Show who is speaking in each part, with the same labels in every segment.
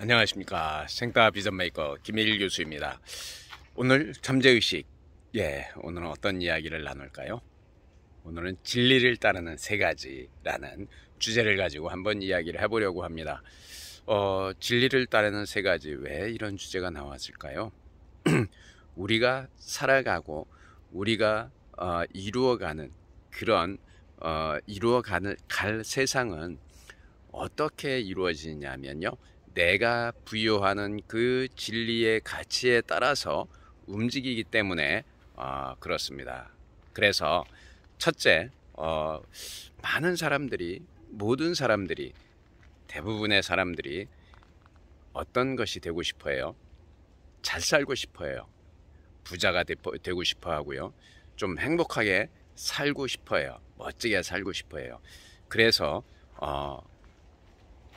Speaker 1: 안녕하십니까 생따 비전메이커 김일 교수입니다 오늘 잠재의식 예 오늘은 어떤 이야기를 나눌까요 오늘은 진리를 따르는 세 가지라는 주제를 가지고 한번 이야기를 해보려고 합니다 어, 진리를 따르는 세 가지 왜 이런 주제가 나왔을까요 우리가 살아가고 우리가 어, 이루어가는 그런 어, 이루어가는 갈 세상은 어떻게 이루어지냐면요 내가 부여하는 그 진리의 가치에 따라서 움직이기 때문에 어, 그렇습니다. 그래서 첫째, 어, 많은 사람들이 모든 사람들이 대부분의 사람들이 어떤 것이 되고 싶어요? 잘 살고 싶어요. 부자가 되고 싶어 하고요. 좀 행복하게 살고 싶어요. 멋지게 살고 싶어요. 그래서 어,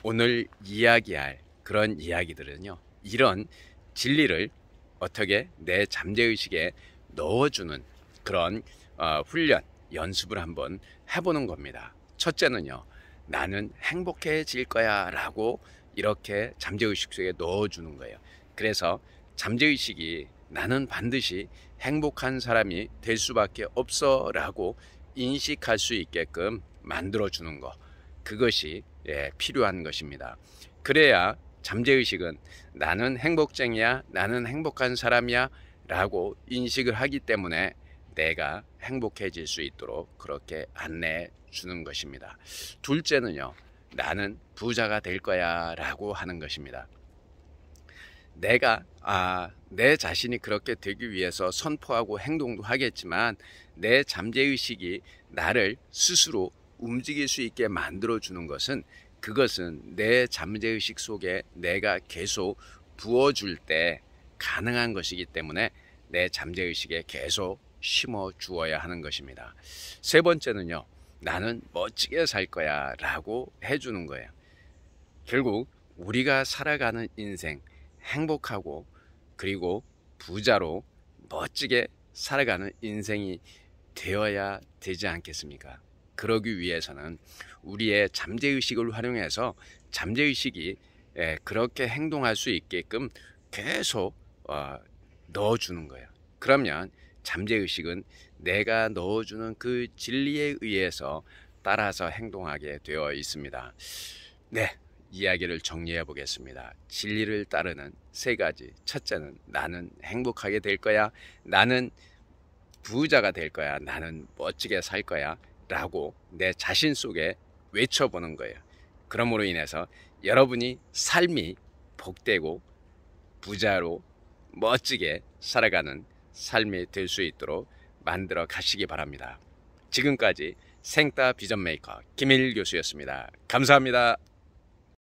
Speaker 1: 오늘 이야기할 그런 이야기들은요. 이런 진리를 어떻게 내 잠재의식에 넣어주는 그런 어, 훈련, 연습을 한번 해보는 겁니다. 첫째는요. 나는 행복해질 거야 라고 이렇게 잠재의식 속에 넣어주는 거예요. 그래서 잠재의식이 나는 반드시 행복한 사람이 될 수밖에 없어 라고 인식할 수 있게끔 만들어주는 것. 그것이 예, 필요한 것입니다. 그래야 잠재의식은 나는 행복쟁이야, 나는 행복한 사람이야 라고 인식을 하기 때문에 내가 행복해질 수 있도록 그렇게 안내해 주는 것입니다. 둘째는요, 나는 부자가 될 거야 라고 하는 것입니다. 내가 아, 내 자신이 그렇게 되기 위해서 선포하고 행동도 하겠지만 내 잠재의식이 나를 스스로 움직일 수 있게 만들어 주는 것은 그것은 내 잠재의식 속에 내가 계속 부어줄 때 가능한 것이기 때문에 내 잠재의식에 계속 심어 주어야 하는 것입니다. 세 번째는요, 나는 멋지게 살 거야 라고 해주는 거예요. 결국 우리가 살아가는 인생 행복하고 그리고 부자로 멋지게 살아가는 인생이 되어야 되지 않겠습니까? 그러기 위해서는 우리의 잠재의식을 활용해서 잠재의식이 예, 그렇게 행동할 수 있게끔 계속 어, 넣어주는 거예요. 그러면 잠재의식은 내가 넣어주는 그 진리에 의해서 따라서 행동하게 되어 있습니다. 네, 이야기를 정리해 보겠습니다. 진리를 따르는 세 가지. 첫째는 나는 행복하게 될 거야. 나는 부자가 될 거야. 나는 멋지게 살 거야. 라고 내 자신 속에 외쳐보는 거예요. 그러므로 인해서 여러분이 삶이 복되고 부자로 멋지게 살아가는 삶이 될 수 있도록 만들어 가시기 바랍니다. 지금까지 생따 비전메이커 김일 교수였습니다. 감사합니다.